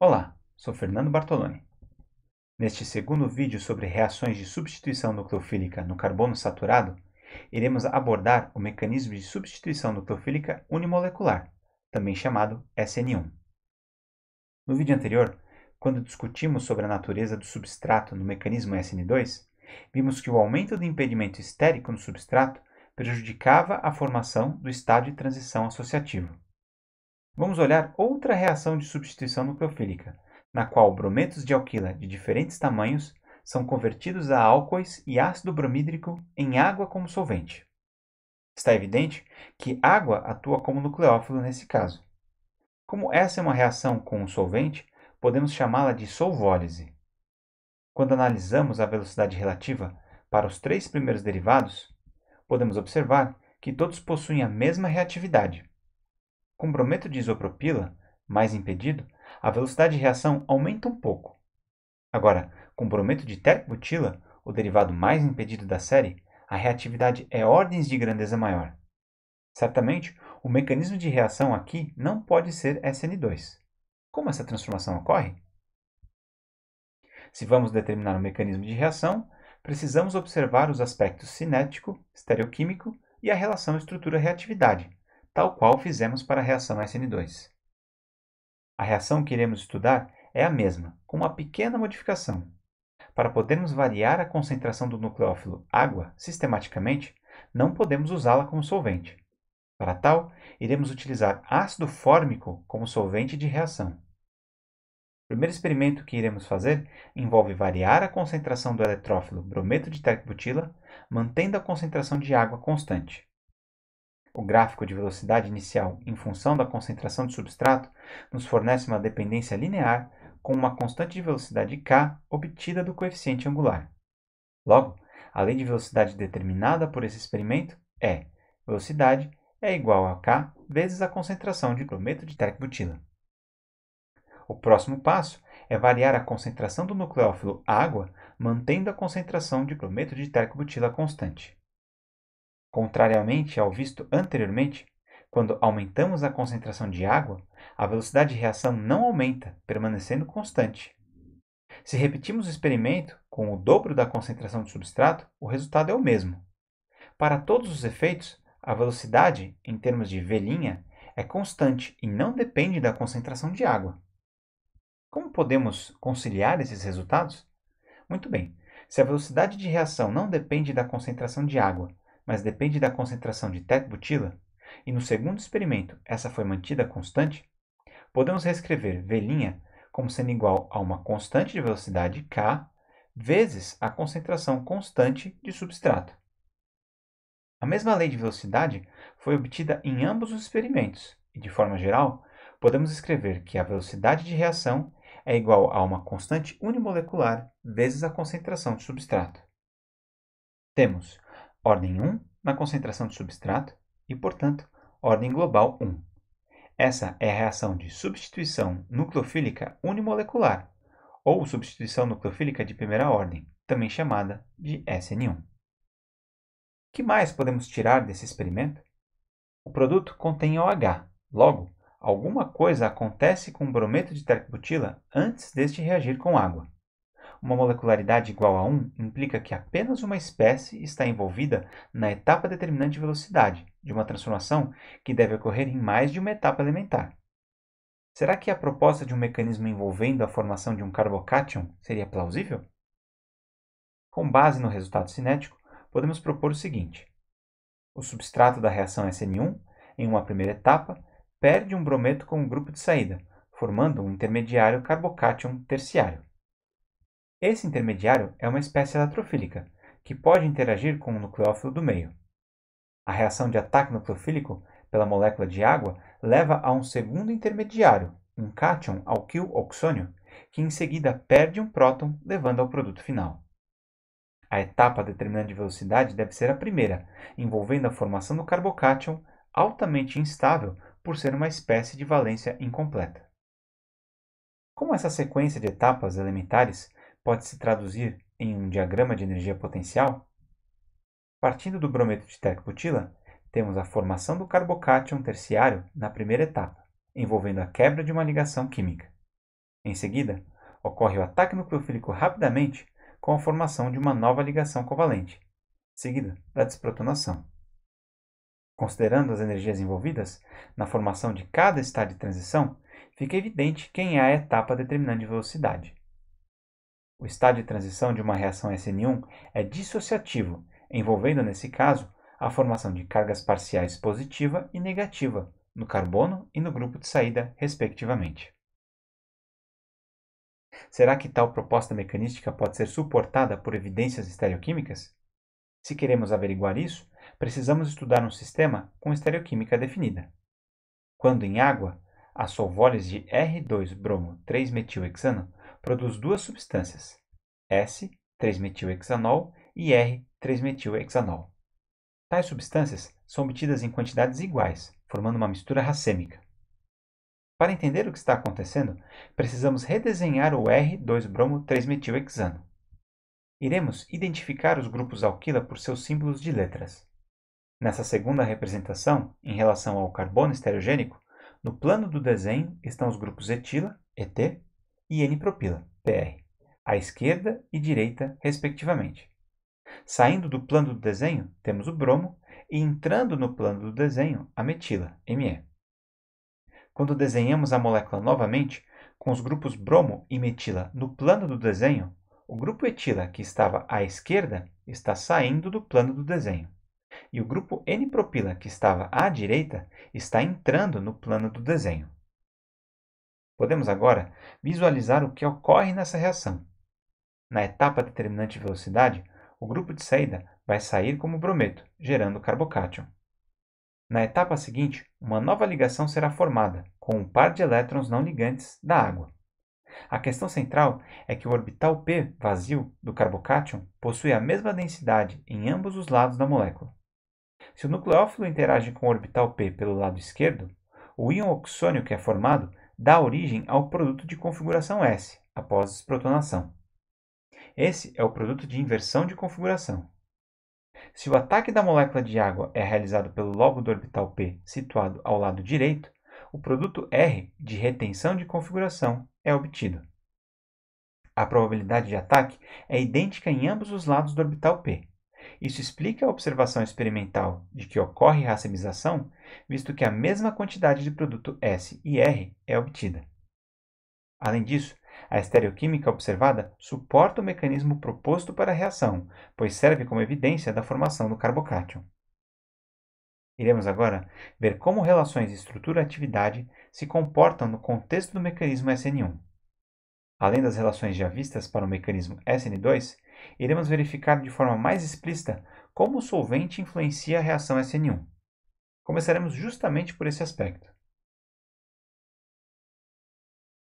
Olá, sou Fernando Bartoloni. Neste segundo vídeo sobre reações de substituição nucleofílica no carbono saturado, iremos abordar o mecanismo de substituição nucleofílica unimolecular, também chamado SN1. No vídeo anterior, quando discutimos sobre a natureza do substrato no mecanismo SN2, vimos que o aumento do impedimento estérico no substrato prejudicava a formação do estado de transição associativo. Vamos olhar outra reação de substituição nucleofílica, na qual brometos de alquila de diferentes tamanhos são convertidos a álcoois e ácido bromídrico em água como solvente. Está evidente que água atua como nucleófilo nesse caso. Como essa é uma reação com um solvente, podemos chamá-la de solvólise. Quando analisamos a velocidade relativa para os três primeiros derivados, podemos observar que todos possuem a mesma reatividade. Com brometo de isopropila, mais impedido, a velocidade de reação aumenta um pouco. Agora, com brometo de tercbutila, o derivado mais impedido da série, a reatividade é ordens de grandeza maior. Certamente, o mecanismo de reação aqui não pode ser SN2. Como essa transformação ocorre? Se vamos determinar o mecanismo de reação, precisamos observar os aspectos cinético, estereoquímico e a relação estrutura-reatividade, tal qual fizemos para a reação SN2. A reação que iremos estudar é a mesma, com uma pequena modificação. Para podermos variar a concentração do nucleófilo água sistematicamente, não podemos usá-la como solvente. Para tal, iremos utilizar ácido fórmico como solvente de reação. O primeiro experimento que iremos fazer envolve variar a concentração do eletrófilo brometo de terbutila, mantendo a concentração de água constante. O gráfico de velocidade inicial em função da concentração de substrato nos fornece uma dependência linear com uma constante de velocidade k obtida do coeficiente angular. Logo, a lei de velocidade determinada por esse experimento é velocidade é igual a k vezes a concentração de brometo de terbutila. O próximo passo é variar a concentração do nucleófilo água, mantendo a concentração de brometo de tercobutila constante. Contrariamente ao visto anteriormente, quando aumentamos a concentração de água, a velocidade de reação não aumenta, permanecendo constante. Se repetimos o experimento com o dobro da concentração de substrato, o resultado é o mesmo. Para todos os efeitos, a velocidade, em termos de V', é constante e não depende da concentração de água. Como podemos conciliar esses resultados? Muito bem, se a velocidade de reação não depende da concentração de água, mas depende da concentração de tetbutila, e no segundo experimento essa foi mantida constante, podemos reescrever V' como sendo igual a uma constante de velocidade K vezes a concentração constante de substrato. A mesma lei de velocidade foi obtida em ambos os experimentos, e de forma geral, podemos escrever que a velocidade de reação é igual a uma constante unimolecular vezes a concentração de substrato. Temos ordem 1 na concentração de substrato e, portanto, ordem global 1. Essa é a reação de substituição nucleofílica unimolecular, ou substituição nucleofílica de primeira ordem, também chamada de SN1. O que mais podemos tirar desse experimento? O produto contém OH, logo, Alguma coisa acontece com o brometo de terbutila antes deste reagir com água. Uma molecularidade igual a 1 implica que apenas uma espécie está envolvida na etapa determinante de velocidade, de uma transformação que deve ocorrer em mais de uma etapa elementar. Será que a proposta de um mecanismo envolvendo a formação de um carbocátion seria plausível? Com base no resultado cinético, podemos propor o seguinte: o substrato da reação SN1, em uma primeira etapa, perde um brometo como grupo de saída, formando um intermediário carbocátion terciário. Esse intermediário é uma espécie eletrofílica, que pode interagir com o nucleófilo do meio. A reação de ataque nucleofílico pela molécula de água leva a um segundo intermediário, um cátion alquil oxônio, que em seguida perde um próton, levando ao produto final. A etapa determinante de velocidade deve ser a primeira, envolvendo a formação do carbocátion altamente instável por ser uma espécie de valência incompleta. Como essa sequência de etapas elementares pode se traduzir em um diagrama de energia potencial? Partindo do brometo de terc temos a formação do carbocátion terciário na primeira etapa, envolvendo a quebra de uma ligação química. Em seguida, ocorre o ataque nucleofílico rapidamente com a formação de uma nova ligação covalente, seguida da desprotonação. Considerando as energias envolvidas na formação de cada estado de transição, fica evidente quem é a etapa determinante de velocidade. O estado de transição de uma reação SN1 é dissociativo, envolvendo, nesse caso, a formação de cargas parciais positiva e negativa no carbono e no grupo de saída, respectivamente. Será que tal proposta mecanística pode ser suportada por evidências estereoquímicas? Se queremos averiguar isso, precisamos estudar um sistema com estereoquímica definida. Quando em água, a solvólise de R2-bromo-3-metilhexano produz duas substâncias, S-3-metilhexanol e R-3-metilhexanol. Tais substâncias são obtidas em quantidades iguais, formando uma mistura racêmica. Para entender o que está acontecendo, precisamos redesenhar o R2-bromo-3-metilhexano. Iremos identificar os grupos alquila por seus símbolos de letras. Nessa segunda representação, em relação ao carbono estereogênico, no plano do desenho estão os grupos etila, ET, e N-propila, PR, à esquerda e direita, respectivamente. Saindo do plano do desenho, temos o bromo, e entrando no plano do desenho, a metila, ME. Quando desenhamos a molécula novamente, com os grupos bromo e metila no plano do desenho, o grupo etila que estava à esquerda está saindo do plano do desenho e o grupo N-propila, que estava à direita, está entrando no plano do desenho. Podemos agora visualizar o que ocorre nessa reação. Na etapa determinante de velocidade, o grupo de saída vai sair como brometo, gerando carbocátion. Na etapa seguinte, uma nova ligação será formada, com um par de elétrons não ligantes da água. A questão central é que o orbital p vazio do carbocátion possui a mesma densidade em ambos os lados da molécula. Se o nucleófilo interage com o orbital P pelo lado esquerdo, o íon oxônio que é formado dá origem ao produto de configuração S, após desprotonação. Esse é o produto de inversão de configuração. Se o ataque da molécula de água é realizado pelo lobo do orbital P situado ao lado direito, o produto R, de retenção de configuração, é obtido. A probabilidade de ataque é idêntica em ambos os lados do orbital P. Isso explica a observação experimental de que ocorre racemização, visto que a mesma quantidade de produto S e R é obtida. Além disso, a estereoquímica observada suporta o mecanismo proposto para a reação, pois serve como evidência da formação do carbocátion. Iremos agora ver como relações estrutura-atividade se comportam no contexto do mecanismo SN1. Além das relações já vistas para o mecanismo SN2, iremos verificar de forma mais explícita como o solvente influencia a reação SN1. Começaremos justamente por esse aspecto.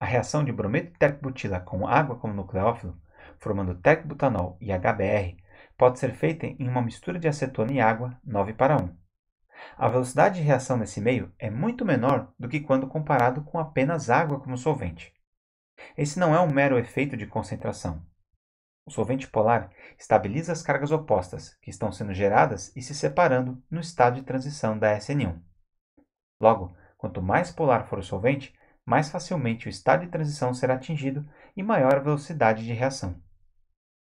A reação de brometo tercbutila com água como nucleófilo, formando tercbutanol e HBr, pode ser feita em uma mistura de acetona e água 9 para 1. A velocidade de reação nesse meio é muito menor do que quando comparado com apenas água como solvente. Esse não é um mero efeito de concentração, o solvente polar estabiliza as cargas opostas que estão sendo geradas e se separando no estado de transição da SN1. Logo, quanto mais polar for o solvente, mais facilmente o estado de transição será atingido e maior a velocidade de reação.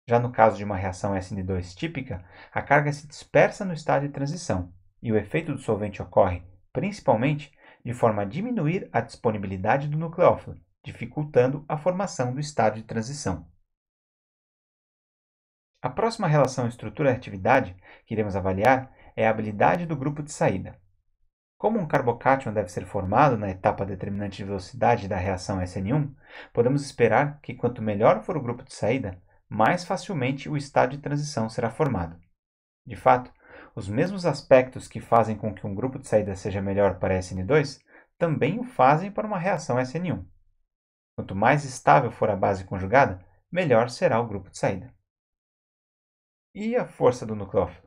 Já no caso de uma reação SN2 típica, a carga se dispersa no estado de transição e o efeito do solvente ocorre, principalmente, de forma a diminuir a disponibilidade do nucleófilo, dificultando a formação do estado de transição. A próxima relação estrutura-atividade que iremos avaliar é a habilidade do grupo de saída. Como um carbocátion deve ser formado na etapa determinante de velocidade da reação SN1, podemos esperar que quanto melhor for o grupo de saída, mais facilmente o estado de transição será formado. De fato, os mesmos aspectos que fazem com que um grupo de saída seja melhor para SN2 também o fazem para uma reação SN1. Quanto mais estável for a base conjugada, melhor será o grupo de saída. E a força do nucleófilo?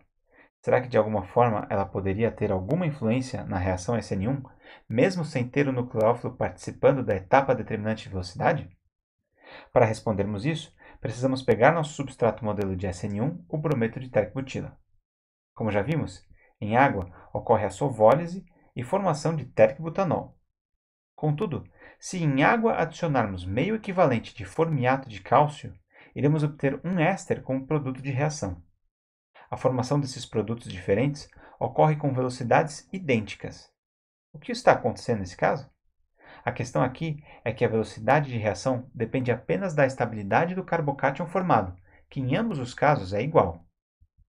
Será que de alguma forma ela poderia ter alguma influência na reação SN1, mesmo sem ter o nucleófilo participando da etapa determinante de velocidade? Para respondermos isso, precisamos pegar nosso substrato modelo de SN1, o brometo de tercbutila. Como já vimos, em água ocorre a solvólise e formação de tercbutanol. Contudo, se em água adicionarmos meio equivalente de formiato de cálcio, iremos obter um éster como produto de reação. A formação desses produtos diferentes ocorre com velocidades idênticas. O que está acontecendo nesse caso? A questão aqui é que a velocidade de reação depende apenas da estabilidade do carbocátion formado, que em ambos os casos é igual.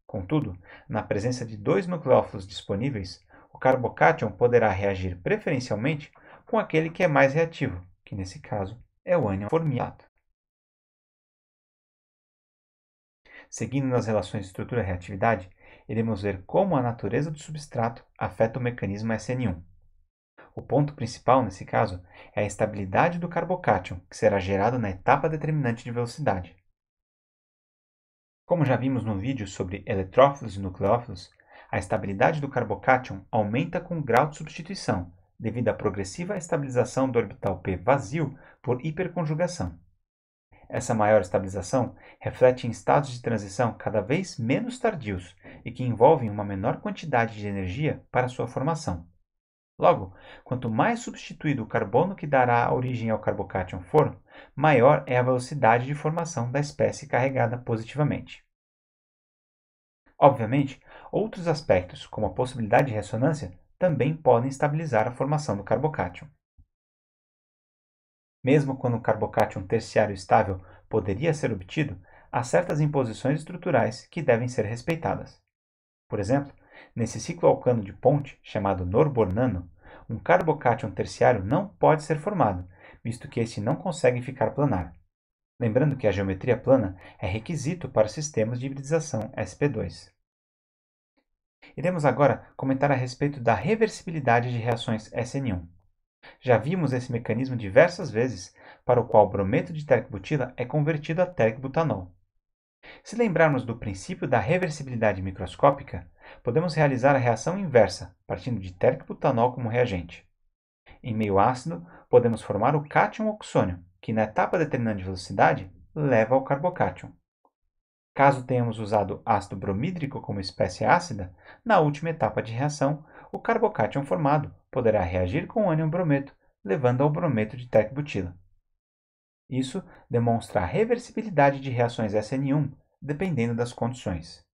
Contudo, na presença de dois nucleófilos disponíveis, o carbocátion poderá reagir preferencialmente com aquele que é mais reativo, que nesse caso é o ânion formiato. Seguindo nas relações estrutura-reatividade, iremos ver como a natureza do substrato afeta o mecanismo SN1. O ponto principal, nesse caso, é a estabilidade do carbocátion, que será gerado na etapa determinante de velocidade. Como já vimos no vídeo sobre eletrófilos e nucleófilos, a estabilidade do carbocátion aumenta com o grau de substituição, devido à progressiva estabilização do orbital P vazio por hiperconjugação. Essa maior estabilização reflete em estados de transição cada vez menos tardios e que envolvem uma menor quantidade de energia para sua formação. Logo, quanto mais substituído o carbono que dará origem ao carbocátion for, maior é a velocidade de formação da espécie carregada positivamente. Obviamente, outros aspectos, como a possibilidade de ressonância, também podem estabilizar a formação do carbocátion. Mesmo quando um carbocátion terciário estável poderia ser obtido, há certas imposições estruturais que devem ser respeitadas. Por exemplo, nesse ciclo alcano de ponte, chamado norbornano, um carbocátion terciário não pode ser formado, visto que este não consegue ficar planar. Lembrando que a geometria plana é requisito para sistemas de hibridização SP2. Iremos agora comentar a respeito da reversibilidade de reações SN1. Já vimos esse mecanismo diversas vezes, para o qual o brometo de tercbutila é convertido a tercbutanol. Se lembrarmos do princípio da reversibilidade microscópica, podemos realizar a reação inversa, partindo de tercbutanol como reagente. Em meio ácido, podemos formar o cátion oxônio, que na etapa determinante de velocidade leva ao carbocátion. Caso tenhamos usado ácido bromídrico como espécie ácida, na última etapa de reação o carbocátion formado poderá reagir com o ânion brometo, levando ao brometo de tecbutila. Isso demonstra a reversibilidade de reações SN1, dependendo das condições.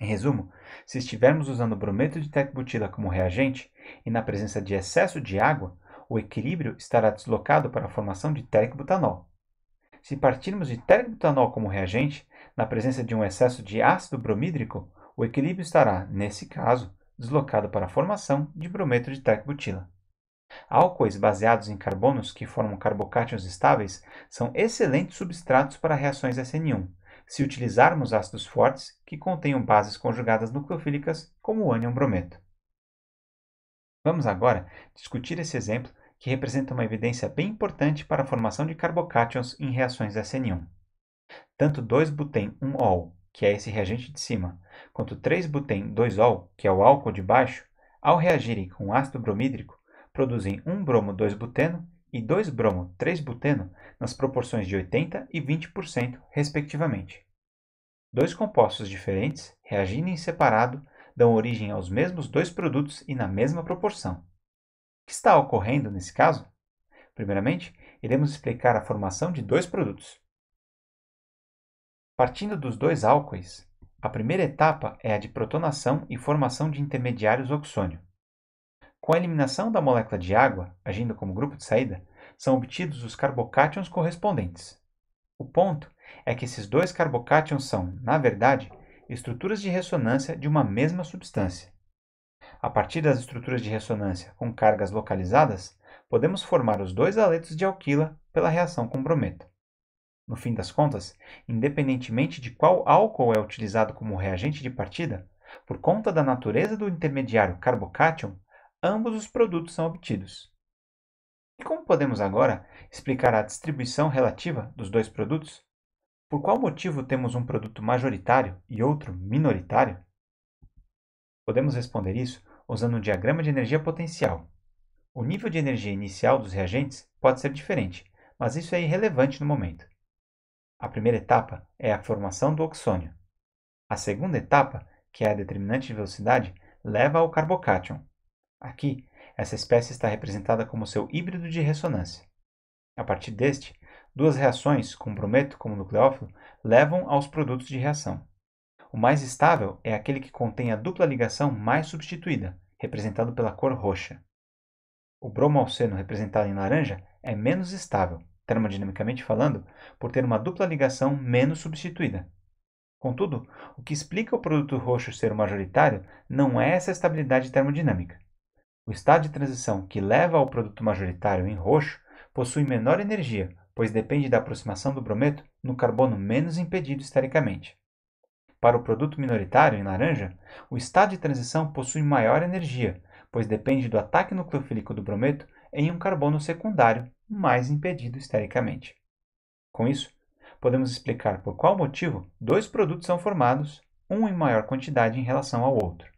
Em resumo, se estivermos usando brometo de tecbutila como reagente e na presença de excesso de água, o equilíbrio estará deslocado para a formação de tecbutanol. Se partirmos de tecbutanol como reagente, na presença de um excesso de ácido bromídrico, o equilíbrio estará, nesse caso, deslocado para a formação de brometo de tecbutila. Álcoois baseados em carbonos que formam carbocátions estáveis são excelentes substratos para reações SN1, se utilizarmos ácidos fortes que contenham bases conjugadas nucleofílicas como o ânion brometo. Vamos agora discutir esse exemplo que representa uma evidência bem importante para a formação de carbocátions em reações SN1. Tanto 2-buten-1-ol que é esse reagente de cima, quanto 3-butene-2-ol, que é o álcool de baixo, ao reagirem com ácido bromídrico, produzem 1-bromo-2-buteno e 2-bromo-3-buteno nas proporções de 80% e 20%, respectivamente. Dois compostos diferentes, reagindo em separado, dão origem aos mesmos dois produtos e na mesma proporção. O que está ocorrendo nesse caso? Primeiramente, iremos explicar a formação de dois produtos. Partindo dos dois álcoois, a primeira etapa é a de protonação e formação de intermediários oxônio. Com a eliminação da molécula de água, agindo como grupo de saída, são obtidos os carbocátions correspondentes. O ponto é que esses dois carbocátions são, na verdade, estruturas de ressonância de uma mesma substância. A partir das estruturas de ressonância com cargas localizadas, podemos formar os dois aletos de alquila pela reação com brometo. No fim das contas, independentemente de qual álcool é utilizado como reagente de partida, por conta da natureza do intermediário carbocátion, ambos os produtos são obtidos. E como podemos agora explicar a distribuição relativa dos dois produtos? Por qual motivo temos um produto majoritário e outro minoritário? Podemos responder isso usando um diagrama de energia potencial. O nível de energia inicial dos reagentes pode ser diferente, mas isso é irrelevante no momento. A primeira etapa é a formação do oxônio. A segunda etapa, que é a determinante de velocidade, leva ao carbocátion. Aqui, essa espécie está representada como seu híbrido de ressonância. A partir deste, duas reações com brometo como nucleófilo levam aos produtos de reação. O mais estável é aquele que contém a dupla ligação mais substituída, representado pela cor roxa. O bromo alceno representado em laranja é menos estável, termodinamicamente falando, por ter uma dupla ligação menos substituída. Contudo, o que explica o produto roxo ser o majoritário não é essa estabilidade termodinâmica. O estado de transição que leva ao produto majoritário em roxo possui menor energia, pois depende da aproximação do brometo no carbono menos impedido estericamente. Para o produto minoritário, em laranja, o estado de transição possui maior energia, pois depende do ataque nucleofílico do brometo em um carbono secundário mas impedido estericamente. Com isso, podemos explicar por qual motivo dois produtos são formados, um em maior quantidade em relação ao outro.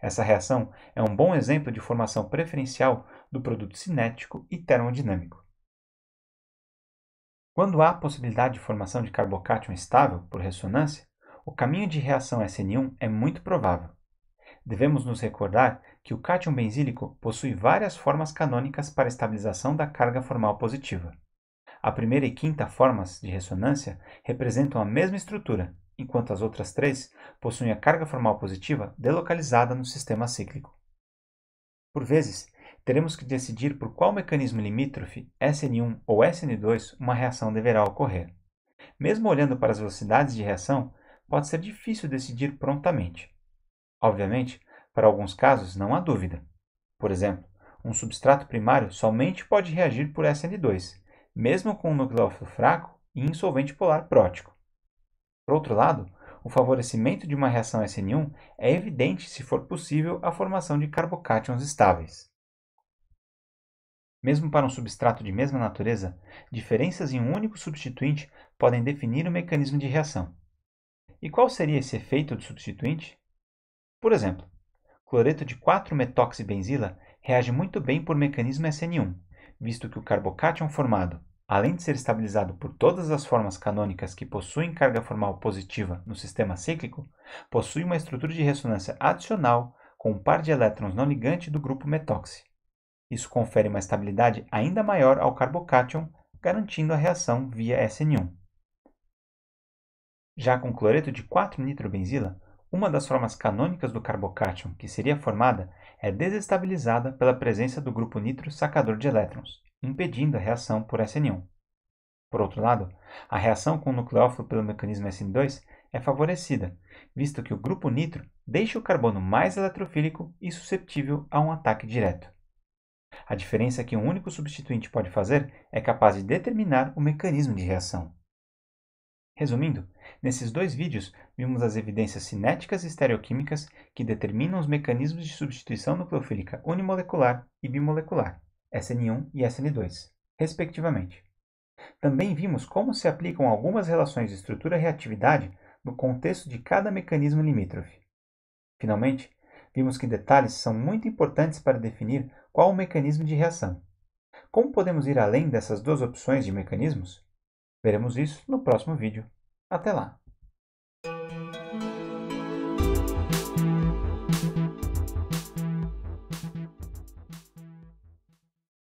Essa reação é um bom exemplo de formação preferencial do produto cinético e termodinâmico. Quando há possibilidade de formação de carbocátion estável por ressonância, o caminho de reação SN1 é muito provável. Devemos nos recordar que o cátion benzílico possui várias formas canônicas para estabilização da carga formal positiva. A primeira e quinta formas de ressonância representam a mesma estrutura, enquanto as outras três possuem a carga formal positiva delocalizada no sistema cíclico. Por vezes, teremos que decidir por qual mecanismo limítrofe, SN1 ou SN2, uma reação deverá ocorrer. Mesmo olhando para as velocidades de reação, pode ser difícil decidir prontamente. Obviamente, para alguns casos, não há dúvida. Por exemplo, um substrato primário somente pode reagir por SN2, mesmo com um nucleófilo fraco e insolvente polar prótico. Por outro lado, o favorecimento de uma reação SN1 é evidente se for possível a formação de carbocátions estáveis. Mesmo para um substrato de mesma natureza, diferenças em um único substituinte podem definir o mecanismo de reação. E qual seria esse efeito do substituinte? Por exemplo, cloreto de 4-metoxibenzila reage muito bem por mecanismo SN1, visto que o carbocátion é formado, além de ser estabilizado por todas as formas canônicas que possuem carga formal positiva no sistema cíclico, possui uma estrutura de ressonância adicional com um par de elétrons não ligante do grupo metoxi. Isso confere uma estabilidade ainda maior ao carbocátion, garantindo a reação via SN1. Já com cloreto de 4-nitrobenzila, uma das formas canônicas do carbocátion, que seria formada, é desestabilizada pela presença do grupo nitro sacador de elétrons, impedindo a reação por SN1. Por outro lado, a reação com o nucleófilo pelo mecanismo SN2 é favorecida, visto que o grupo nitro deixa o carbono mais eletrofílico e susceptível a um ataque direto. A diferença que um único substituinte pode fazer é capaz de determinar o mecanismo de reação. Resumindo, Nesses dois vídeos, vimos as evidências cinéticas e estereoquímicas que determinam os mecanismos de substituição nucleofílica unimolecular e bimolecular, SN1 e SN2, respectivamente. Também vimos como se aplicam algumas relações de estrutura-reatividade no contexto de cada mecanismo limítrofe. Finalmente, vimos que detalhes são muito importantes para definir qual o mecanismo de reação. Como podemos ir além dessas duas opções de mecanismos? Veremos isso no próximo vídeo. Até lá!